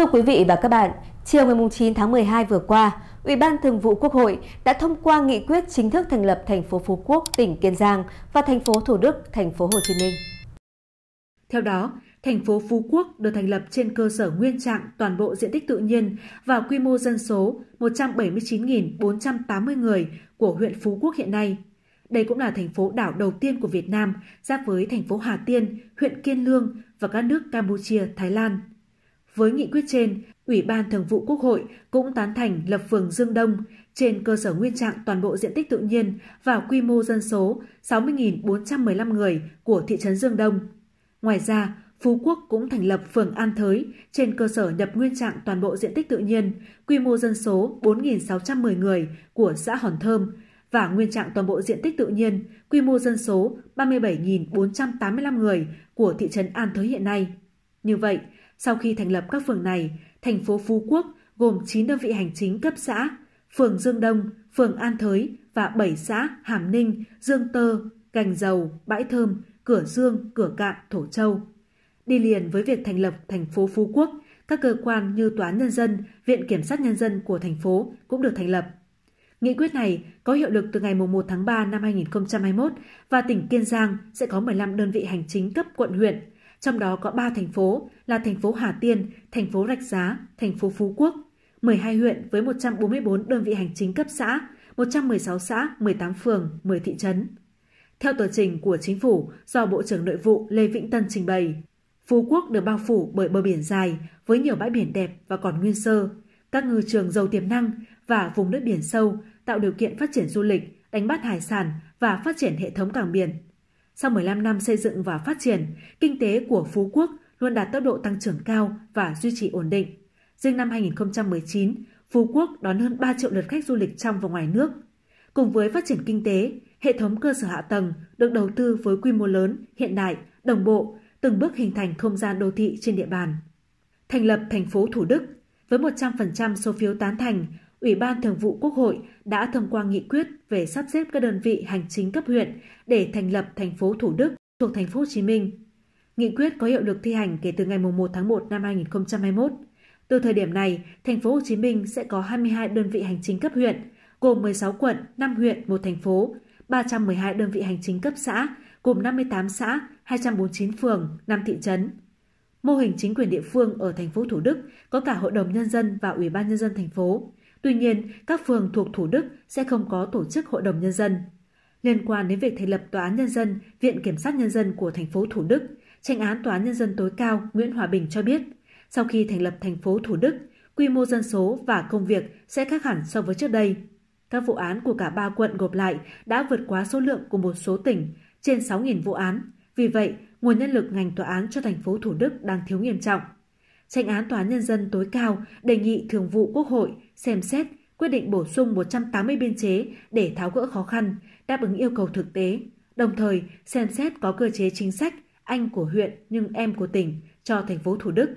Thưa quý vị và các bạn, chiều ngày 9 tháng 12 vừa qua, Ủy ban Thường vụ Quốc hội đã thông qua nghị quyết chính thức thành lập thành phố Phú Quốc, tỉnh Kiên Giang và thành phố Thủ Đức, thành phố Hồ Chí Minh. Theo đó, thành phố Phú Quốc được thành lập trên cơ sở nguyên trạng toàn bộ diện tích tự nhiên và quy mô dân số 179.480 người của huyện Phú Quốc hiện nay. Đây cũng là thành phố đảo đầu tiên của Việt Nam giáp với thành phố Hà Tiên, huyện Kiên Lương và các nước Campuchia, Thái Lan. Với nghị quyết trên, Ủy ban Thường vụ Quốc hội cũng tán thành lập phường Dương Đông trên cơ sở nguyên trạng toàn bộ diện tích tự nhiên và quy mô dân số 60.415 người của thị trấn Dương Đông. Ngoài ra, Phú Quốc cũng thành lập phường An Thới trên cơ sở nhập nguyên trạng toàn bộ diện tích tự nhiên, quy mô dân số 4.610 người của xã Hòn Thơm và nguyên trạng toàn bộ diện tích tự nhiên, quy mô dân số 37.485 người của thị trấn An Thới hiện nay. Như vậy, sau khi thành lập các phường này, thành phố Phú Quốc gồm 9 đơn vị hành chính cấp xã, phường Dương Đông, phường An Thới và 7 xã Hàm Ninh, Dương Tơ, Cành Dầu, Bãi Thơm, Cửa Dương, Cửa Cạn, Thổ Châu. Đi liền với việc thành lập thành phố Phú Quốc, các cơ quan như Tòa án Nhân dân, Viện Kiểm sát Nhân dân của thành phố cũng được thành lập. Nghị quyết này có hiệu lực từ ngày 1 tháng 3 năm 2021 và tỉnh Kiên Giang sẽ có 15 đơn vị hành chính cấp quận huyện, trong đó có 3 thành phố là thành phố Hà Tiên, thành phố Rạch Giá, thành phố Phú Quốc, 12 huyện với 144 đơn vị hành chính cấp xã, 116 xã, 18 phường, 10 thị trấn. Theo tờ trình của chính phủ do Bộ trưởng Nội vụ Lê Vĩnh Tân trình bày, Phú Quốc được bao phủ bởi bờ biển dài với nhiều bãi biển đẹp và còn nguyên sơ, các ngư trường giàu tiềm năng và vùng nước biển sâu tạo điều kiện phát triển du lịch, đánh bắt hải sản và phát triển hệ thống cảng biển sau 15 năm xây dựng và phát triển, kinh tế của Phú Quốc luôn đạt tốc độ tăng trưởng cao và duy trì ổn định. Riêng năm 2019, Phú Quốc đón hơn 3 triệu lượt khách du lịch trong và ngoài nước. Cùng với phát triển kinh tế, hệ thống cơ sở hạ tầng được đầu tư với quy mô lớn, hiện đại, đồng bộ, từng bước hình thành không gian đô thị trên địa bàn. Thành lập thành phố Thủ Đức với 100% số phiếu tán thành Ủy ban Thường vụ Quốc hội đã thông qua nghị quyết về sắp xếp các đơn vị hành chính cấp huyện để thành lập thành phố Thủ Đức thuộc thành phố Hồ Chí Minh. Nghị quyết có hiệu lực thi hành kể từ ngày 1 tháng 1 năm 2021. Từ thời điểm này, thành phố Hồ Chí Minh sẽ có 22 đơn vị hành chính cấp huyện, gồm 16 quận, 5 huyện, một thành phố, 312 đơn vị hành chính cấp xã, gồm 58 xã, 249 phường, 5 thị trấn. Mô hình chính quyền địa phương ở thành phố Thủ Đức có cả Hội đồng Nhân dân và Ủy ban Nhân dân thành phố. Tuy nhiên, các phường thuộc Thủ Đức sẽ không có tổ chức hội đồng nhân dân. Liên quan đến việc thành lập Tòa án Nhân dân, Viện Kiểm sát Nhân dân của thành phố Thủ Đức, tranh án Tòa án Nhân dân tối cao Nguyễn Hòa Bình cho biết, sau khi thành lập thành phố Thủ Đức, quy mô dân số và công việc sẽ khác hẳn so với trước đây. Các vụ án của cả ba quận gộp lại đã vượt quá số lượng của một số tỉnh, trên 6.000 vụ án. Vì vậy, nguồn nhân lực ngành tòa án cho thành phố Thủ Đức đang thiếu nghiêm trọng. Tranh án Tòa án Nhân dân tối cao đề nghị Thường vụ Quốc hội xem xét quyết định bổ sung 180 biên chế để tháo gỡ khó khăn, đáp ứng yêu cầu thực tế, đồng thời xem xét có cơ chế chính sách anh của huyện nhưng em của tỉnh cho thành phố Thủ Đức.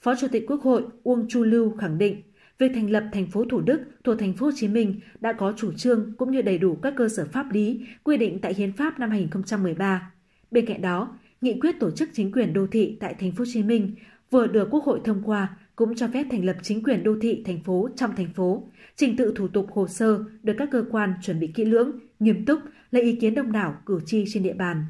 Phó Chủ tịch Quốc hội Uông Chu Lưu khẳng định, việc thành lập thành phố Thủ Đức thuộc thành phố Hồ Chí Minh đã có chủ trương cũng như đầy đủ các cơ sở pháp lý quy định tại hiến pháp năm 2013. Bên cạnh đó, nghị quyết tổ chức chính quyền đô thị tại thành phố Hồ Chí Minh vừa được Quốc hội thông qua cũng cho phép thành lập chính quyền đô thị thành phố trong thành phố. Trình tự thủ tục hồ sơ được các cơ quan chuẩn bị kỹ lưỡng, nghiêm túc, lấy ý kiến đông đảo cử tri trên địa bàn.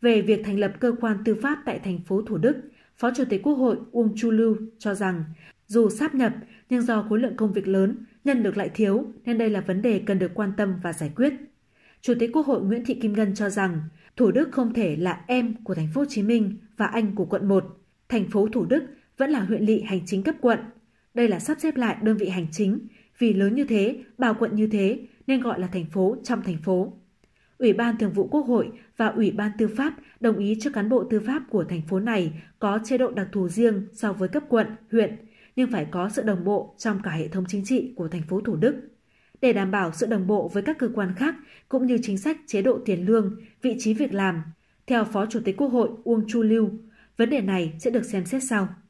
Về việc thành lập cơ quan tư pháp tại thành phố Thủ Đức, Phó Chủ tịch Quốc hội Uông Chu Lưu cho rằng, dù sáp nhập nhưng do khối lượng công việc lớn, nhân lực lại thiếu nên đây là vấn đề cần được quan tâm và giải quyết. Chủ tịch Quốc hội Nguyễn Thị Kim Ngân cho rằng, Thủ Đức không thể là em của thành phố Hồ Chí Minh và anh của quận 1. Thành phố Thủ Đức vẫn là huyện lỵ hành chính cấp quận. Đây là sắp xếp lại đơn vị hành chính, vì lớn như thế, bao quận như thế nên gọi là thành phố trong thành phố. Ủy ban Thường vụ Quốc hội và Ủy ban Tư pháp đồng ý cho cán bộ tư pháp của thành phố này có chế độ đặc thù riêng so với cấp quận, huyện, nhưng phải có sự đồng bộ trong cả hệ thống chính trị của thành phố Thủ Đức. Để đảm bảo sự đồng bộ với các cơ quan khác cũng như chính sách chế độ tiền lương, vị trí việc làm, theo Phó Chủ tịch Quốc hội Uông Chu Lưu, vấn đề này sẽ được xem xét sau.